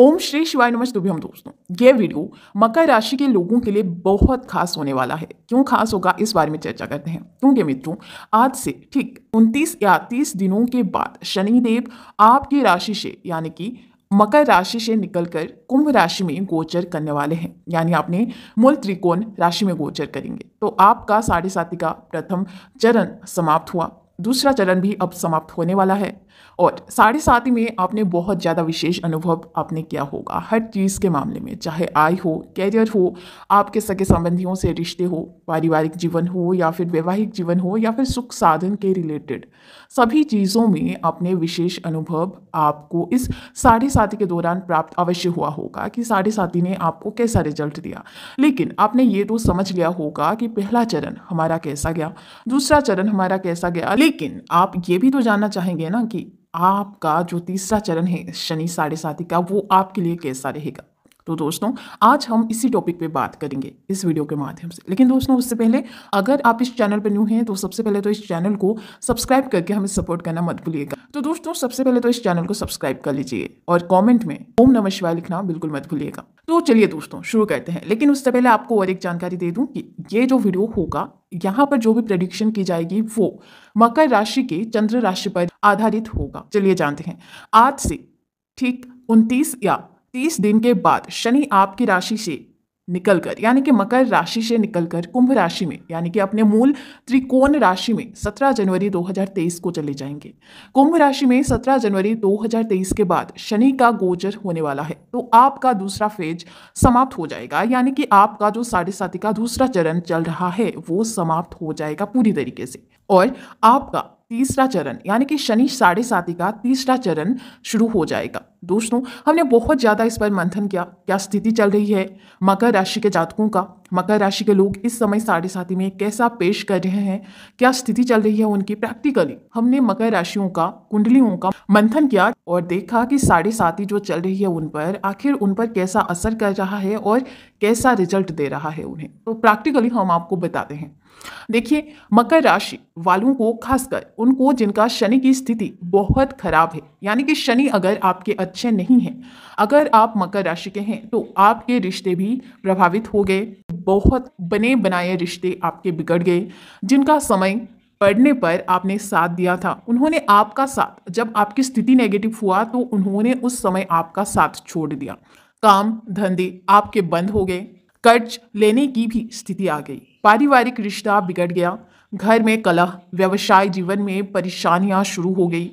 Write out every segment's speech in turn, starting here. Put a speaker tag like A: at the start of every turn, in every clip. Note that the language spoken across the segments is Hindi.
A: ओम श्री शिवाय नमस् दुभ्यम दोस्तों ये वीडियो मकर राशि के लोगों के लिए बहुत खास होने वाला है क्यों खास होगा इस बारे में चर्चा करते हैं क्योंकि मित्रों आज से ठीक 29 या 30 दिनों के बाद शनिदेव आपकी राशि से यानी कि मकर राशि से निकलकर कुंभ राशि में गोचर करने वाले हैं यानी आपने मूल त्रिकोण राशि में गोचर करेंगे तो आपका साढ़े का प्रथम चरण समाप्त हुआ दूसरा चरण भी अब समाप्त होने वाला है और साढ़े साथ ही में आपने बहुत ज़्यादा विशेष अनुभव आपने किया होगा हर चीज़ के मामले में चाहे आय हो कैरियर हो आपके सगे संबंधियों से रिश्ते हो पारिवारिक जीवन हो या फिर वैवाहिक जीवन हो या फिर सुख साधन के रिलेटेड सभी चीज़ों में अपने विशेष अनुभव आपको इस साढ़े साथी के दौरान प्राप्त अवश्य हुआ होगा कि साढ़े साथी ने आपको कैसा रिजल्ट दिया लेकिन आपने ये तो समझ लिया होगा कि पहला चरण हमारा कैसा गया दूसरा चरण हमारा कैसा गया लेकिन आप ये भी तो जानना चाहेंगे ना कि आपका जो तीसरा चरण है शनि साढ़े साथी का वो आपके लिए कैसा रहेगा तो दोस्तों आज हम इसी टॉपिक पे बात करेंगे इस वीडियो के माध्यम से लेकिन दोस्तों उससे पहले अगर आप इस चैनल पर न्यू हैं तो सबसे पहले तो इस चैनल को सब्सक्राइब करके हमें सपोर्ट करना मत भूलिएगा तो दोस्तों सबसे पहले तो इस चैनल को सब्सक्राइब कर लीजिए और कॉमेंट में ओम नमः शिवाय लिखना बिल्कुल मत भूलिएगा तो चलिए दोस्तों शुरू करते हैं लेकिन उससे पहले आपको और एक जानकारी दे दूं कि ये जो वीडियो होगा यहाँ पर जो भी प्रडिक्शन की जाएगी वो मकर राशि के चंद्र राशि पर आधारित होगा चलिए जानते हैं आज से ठीक उनतीस या तीस दिन के बाद शनि आपकी राशि से निकलकर यानी कि मकर राशि से निकलकर कुंभ राशि में यानी कि अपने मूल त्रिकोण राशि में 17 जनवरी 2023 को चले जाएंगे कुंभ राशि में 17 जनवरी 2023 के बाद शनि का गोचर होने वाला है तो आपका दूसरा फेज समाप्त हो जाएगा यानी कि आपका जो साढ़े साथी का दूसरा चरण चल रहा है वो समाप्त हो जाएगा पूरी तरीके से और आपका तीसरा चरण यानी कि शनि साढ़े साथी का तीसरा चरण शुरू हो जाएगा दोस्तों हमने बहुत ज़्यादा इस पर मंथन किया क्या स्थिति चल रही है मकर राशि के जातकों का मकर राशि के लोग इस समय साढ़े साथी में कैसा पेश कर रहे हैं क्या स्थिति चल रही है उनकी प्रैक्टिकली हमने मकर राशियों का कुंडलियों का मंथन किया और देखा कि साढ़े साथी जो चल रही है उन पर आखिर उन पर कैसा असर कर रहा है और कैसा रिजल्ट दे रहा है उन्हें तो प्रैक्टिकली हम आपको बताते हैं देखिए मकर राशि वालों को खासकर उनको जिनका शनि की स्थिति बहुत खराब है यानी कि शनि अगर आपके अच्छे नहीं हैं अगर आप मकर राशि के हैं तो आपके रिश्ते भी प्रभावित हो गए बहुत बने बनाए रिश्ते आपके बिगड़ गए जिनका समय पढ़ने पर आपने साथ दिया था उन्होंने आपका साथ जब आपकी स्थिति नेगेटिव हुआ तो उन्होंने उस समय आपका साथ छोड़ दिया काम धंधे आपके बंद हो गए कर्ज लेने की भी स्थिति आ गई पारिवारिक रिश्ता बिगड़ गया घर में कलह व्यवसाय जीवन में परेशानियां शुरू हो गई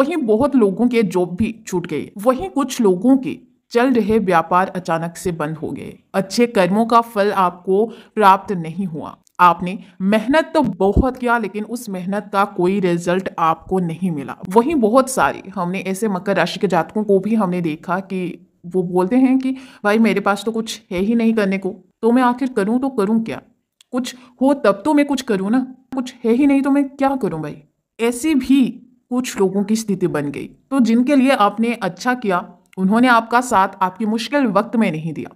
A: वहीं बहुत लोगों के जॉब भी छूट गए वहीं कुछ लोगों के चल रहे व्यापार अचानक से बंद हो गए अच्छे कर्मों का फल आपको प्राप्त नहीं हुआ आपने मेहनत तो बहुत किया लेकिन उस मेहनत का कोई रिजल्ट आपको नहीं मिला वहीं बहुत सारे हमने ऐसे मकर राशि के जातकों को भी हमने देखा कि वो बोलते हैं कि भाई मेरे पास तो कुछ है ही नहीं करने को तो मैं आखिर करूँ तो करूँ क्या कुछ हो तब तो मैं कुछ करूँ ना कुछ है ही नहीं तो मैं क्या करूँ भाई ऐसी भी कुछ लोगों की स्थिति बन गई तो जिनके लिए आपने अच्छा किया उन्होंने आपका साथ आपकी मुश्किल वक्त में नहीं दिया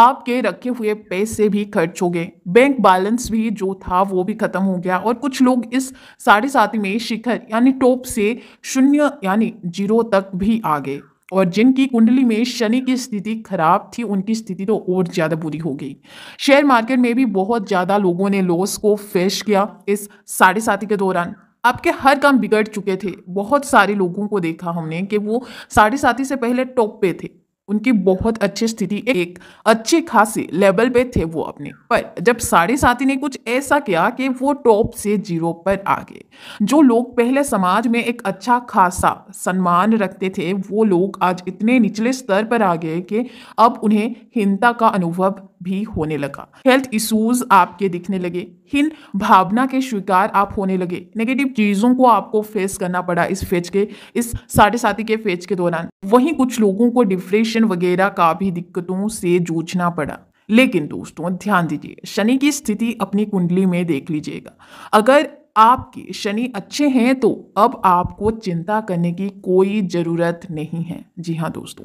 A: आपके रखे हुए पैसे भी खर्च हो गए बैंक बैलेंस भी जो था वो भी खत्म हो गया और कुछ लोग इस साढ़े साथी में शिखर यानी टॉप से शून्य यानी जीरो तक भी आ गए और जिनकी कुंडली में शनि की स्थिति खराब थी उनकी स्थिति तो और ज़्यादा बुरी हो गई शेयर मार्केट में भी बहुत ज़्यादा लोगों ने लॉस को फेस किया इस साढ़े साथी के दौरान आपके हर काम बिगड़ चुके थे बहुत सारे लोगों को देखा हमने कि वो साढ़े साथी से पहले टॉप पे थे उनकी बहुत अच्छी स्थिति एक अच्छे खासी लेवल पे थे वो अपने पर जब साढ़े साथी ने कुछ ऐसा किया कि वो टॉप से जीरो पर आ गए जो लोग पहले समाज में एक अच्छा खासा सम्मान रखते थे वो लोग आज इतने निचले स्तर पर आ गए कि अब उन्हें हिंता का अनुभव भी होने लगा हेल्थ इश्यूज आपके दिखने लगे हिन भावना के शिकार आप होने लगे नेगेटिव चीज़ों को आपको फेस करना पड़ा इस फेज के इस साढ़े साथी के फेज के दौरान वहीं कुछ लोगों को डिप्रेशन वगैरह का भी दिक्कतों से जूझना पड़ा लेकिन दोस्तों ध्यान दीजिए शनि की स्थिति अपनी कुंडली में देख लीजिएगा अगर आपके शनि अच्छे हैं तो अब आपको चिंता करने की कोई ज़रूरत नहीं है जी हाँ दोस्तों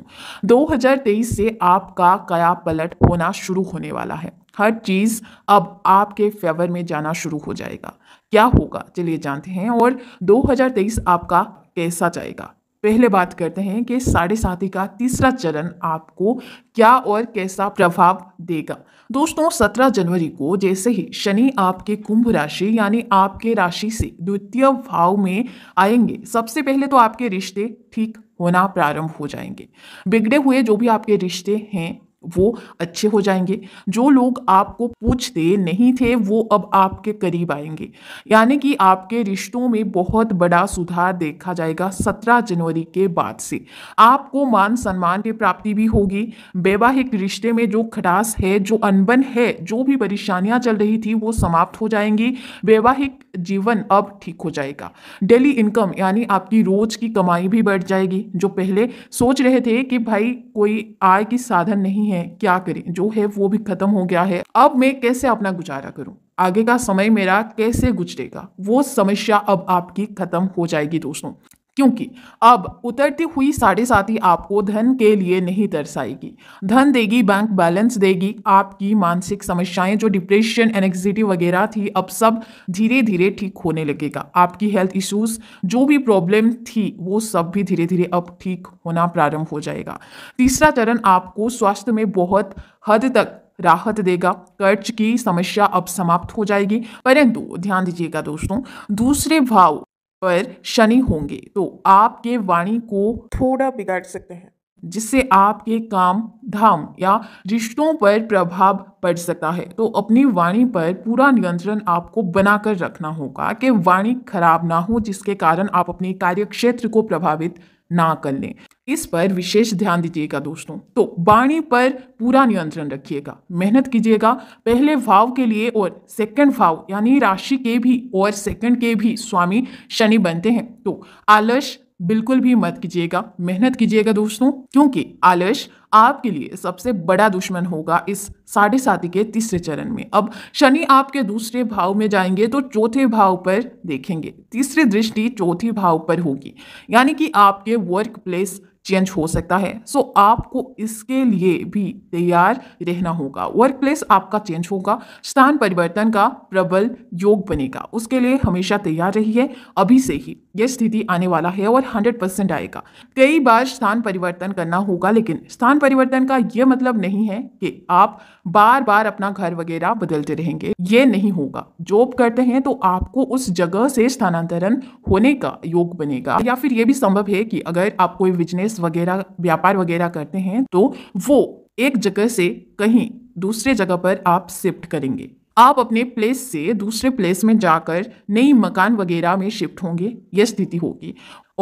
A: 2023 से आपका कया पलट होना शुरू होने वाला है हर चीज़ अब आपके फेवर में जाना शुरू हो जाएगा क्या होगा चलिए जानते हैं और 2023 आपका कैसा जाएगा पहले बात करते हैं कि साढ़े साथी का तीसरा चरण आपको क्या और कैसा प्रभाव देगा दोस्तों 17 जनवरी को जैसे ही शनि आपके कुंभ राशि यानी आपके राशि से द्वितीय भाव में आएंगे सबसे पहले तो आपके रिश्ते ठीक होना प्रारंभ हो जाएंगे बिगड़े हुए जो भी आपके रिश्ते हैं वो अच्छे हो जाएंगे जो लोग आपको पूछते नहीं थे वो अब आपके करीब आएंगे यानी कि आपके रिश्तों में बहुत बड़ा सुधार देखा जाएगा 17 जनवरी के बाद से आपको मान सम्मान की प्राप्ति भी होगी वैवाहिक रिश्ते में जो खटास है जो अनबन है जो भी परेशानियां चल रही थी वो समाप्त हो जाएंगी वैवाहिक जीवन अब ठीक हो जाएगा डेली इनकम यानी आपकी रोज की कमाई भी बढ़ जाएगी जो पहले सोच रहे थे कि भाई कोई आय की साधन नहीं है क्या करें जो है वो भी खत्म हो गया है अब मैं कैसे अपना गुजारा करूं आगे का समय मेरा कैसे गुजरेगा वो समस्या अब आपकी खत्म हो जाएगी दोस्तों क्योंकि अब उतरती हुई साढ़े साथी आपको धन के लिए नहीं तरसाएगी धन देगी बैंक बैलेंस देगी आपकी मानसिक समस्याएं जो डिप्रेशन एनेक्जिटी वगैरह थी अब सब धीरे धीरे ठीक होने लगेगा आपकी हेल्थ इश्यूज जो भी प्रॉब्लम थी वो सब भी धीरे धीरे अब ठीक होना प्रारंभ हो जाएगा तीसरा चरण आपको स्वास्थ्य में बहुत हद तक राहत देगा कर्ज की समस्या अब समाप्त हो जाएगी परंतु ध्यान दीजिएगा दोस्तों दूसरे भाव पर शनि होंगे तो आपके वाणी को थोड़ा बिगाड़ सकते हैं जिससे आपके काम धाम या रिश्तों पर प्रभाव पड़ सकता है तो अपनी वाणी पर पूरा नियंत्रण आपको बनाकर रखना होगा कि वाणी खराब ना हो जिसके कारण आप अपने कार्य क्षेत्र को प्रभावित ना कर लें इस पर विशेष ध्यान दीजिएगा दोस्तों तो वाणी पर पूरा नियंत्रण रखिएगा मेहनत कीजिएगा पहले भाव के लिए और सेकंड भाव यानी राशि के भी और सेकंड के भी स्वामी शनि बनते हैं तो आलस बिल्कुल भी मत कीजिएगा मेहनत कीजिएगा दोस्तों क्योंकि आलस आपके लिए सबसे बड़ा दुश्मन होगा इस साढ़े साथी के तीसरे चरण में अब शनि आपके दूसरे भाव में जाएंगे तो चौथे भाव पर देखेंगे तीसरी दृष्टि चौथे भाव पर होगी यानी कि आपके वर्क प्लेस चेंज हो सकता है सो so, आपको इसके लिए भी तैयार रहना होगा वर्क प्लेस आपका चेंज होगा स्थान परिवर्तन का प्रबल योग बनेगा उसके लिए हमेशा तैयार रहिए अभी से ही यह स्थिति आने वाला है और 100 परसेंट आएगा कई बार स्थान परिवर्तन करना होगा लेकिन स्थान परिवर्तन का यह मतलब नहीं है कि आप बार बार अपना घर वगैरह बदलते रहेंगे ये नहीं होगा जॉब करते हैं तो आपको उस जगह से स्थानांतरण होने का योग बनेगा या फिर ये भी संभव है कि अगर आप कोई बिजनेस वगैरह व्यापार वगैरह करते हैं तो वो एक जगह से कहीं दूसरे जगह पर आप शिफ्ट करेंगे आप अपने प्लेस से दूसरे प्लेस में जाकर नई मकान वगैरह में शिफ्ट होंगे यह स्थिति होगी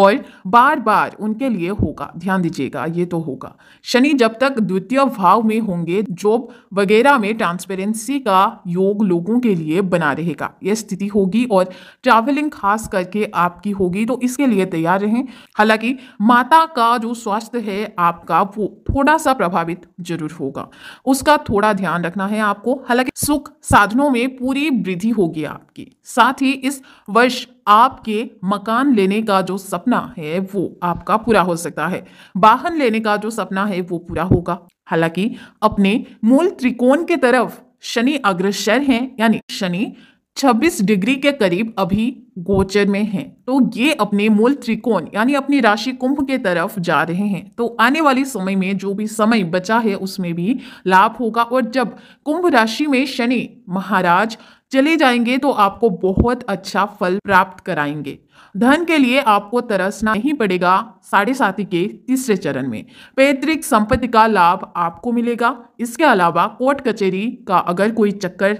A: और बार बार उनके लिए होगा ध्यान दीजिएगा ये तो होगा शनि जब तक द्वितीय भाव में होंगे जॉब वगैरह में ट्रांसपेरेंसी का योग लोगों के लिए बना रहेगा यह स्थिति होगी और ट्रैवलिंग खास करके आपकी होगी तो इसके लिए तैयार रहें हालांकि माता का जो स्वास्थ्य है आपका वो थोड़ा सा प्रभावित जरूर होगा उसका थोड़ा ध्यान रखना है आपको हालांकि सुख साधनों में पूरी वृद्धि होगी आपकी साथ ही इस वर्ष आपके मकान लेने का जो सपना है वो आपका पूरा हो सकता है वाहन लेने का जो सपना है वो पूरा होगा हालांकि अपने मूल त्रिकोण के तरफ शनि अग्रसर हैं यानी शनि 26 डिग्री के करीब अभी गोचर में हैं तो ये अपने मूल त्रिकोण यानी अपनी राशि कुंभ के तरफ जा रहे हैं तो आने वाले समय में जो भी समय बचा है उसमें भी लाभ होगा और जब कुंभ राशि में शनि महाराज चले जाएंगे तो आपको बहुत अच्छा फल प्राप्त कराएंगे धन के लिए आपको तरसना नहीं पड़ेगा साढ़े साथी के तीसरे चरण में पैतृक संपत्ति का लाभ आपको मिलेगा इसके अलावा कोर्ट कचहरी का अगर कोई चक्कर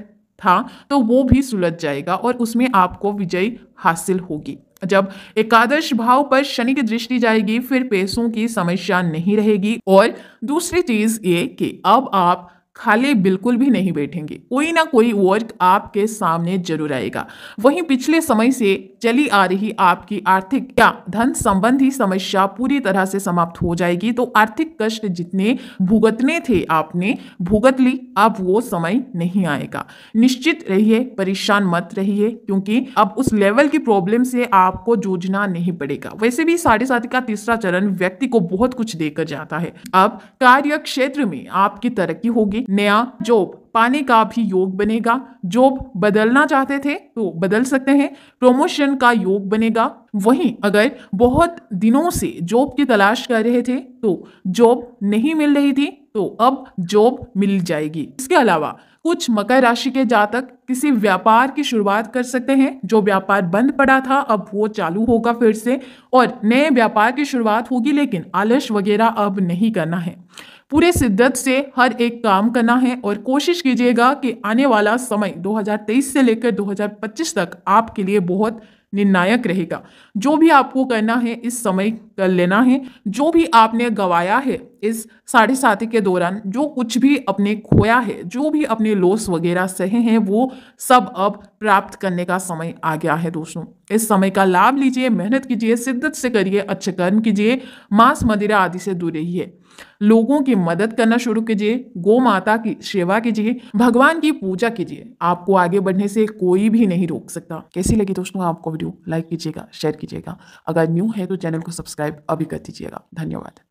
A: था तो वो भी सुलझ जाएगा और उसमें आपको विजय हासिल होगी जब एकादश भाव पर शनि की दृष्टि जाएगी फिर पैसों की समस्या नहीं रहेगी और दूसरी चीज ये कि अब आप खाली बिल्कुल भी नहीं बैठेंगे कोई ना कोई वर्क आपके सामने जरूर आएगा वहीं पिछले समय से चली आ रही आपकी आर्थिक या धन संबंधी समस्या पूरी तरह से समाप्त हो जाएगी तो आर्थिक कष्ट जितने भुगतने थे आपने भुगत ली अब वो समय नहीं आएगा निश्चित रहिए परेशान मत रहिए क्योंकि अब उस लेवल की प्रॉब्लम से आपको जूझना नहीं पड़ेगा वैसे भी साढ़े सात का तीसरा चरण व्यक्ति को बहुत कुछ देकर जाता है अब कार्य क्षेत्र में आपकी तरक्की होगी नया जॉब पाने का भी योग बनेगा जॉब बदलना चाहते थे तो बदल सकते हैं प्रमोशन का योग बनेगा वहीं अगर बहुत दिनों से जॉब की तलाश कर रहे थे तो जॉब नहीं मिल रही थी तो अब जॉब मिल जाएगी इसके अलावा कुछ मकर राशि के जातक किसी व्यापार की शुरुआत कर सकते हैं जो व्यापार बंद पड़ा था अब वो चालू होगा फिर से और नए व्यापार की शुरुआत होगी लेकिन आलस वगैरह अब नहीं करना है पूरे शिद्दत से हर एक काम करना है और कोशिश कीजिएगा कि आने वाला समय 2023 से लेकर 2025 तक आपके लिए बहुत निर्णायक रहेगा जो भी आपको करना है इस समय कर लेना है जो भी आपने गवाया है इस साढ़े सात के दौरान जो कुछ भी अपने खोया है जो भी अपने लॉस वगैरह सहे हैं वो सब अब प्राप्त करने का समय आ गया है दोस्तों इस समय का लाभ लीजिए मेहनत कीजिए शिद्दत से करिए अच्छे कर्म कीजिए मांस मदिरा आदि से दूर रहिए लोगों की मदद करना शुरू कीजिए गो माता की सेवा कीजिए भगवान की पूजा कीजिए आपको आगे बढ़ने से कोई भी नहीं रोक सकता कैसी लगी दोस्तों आपको वीडियो लाइक कीजिएगा शेयर कीजिएगा अगर न्यू है तो चैनल को सब्सक्राइब अभी कर दीजिएगा धन्यवाद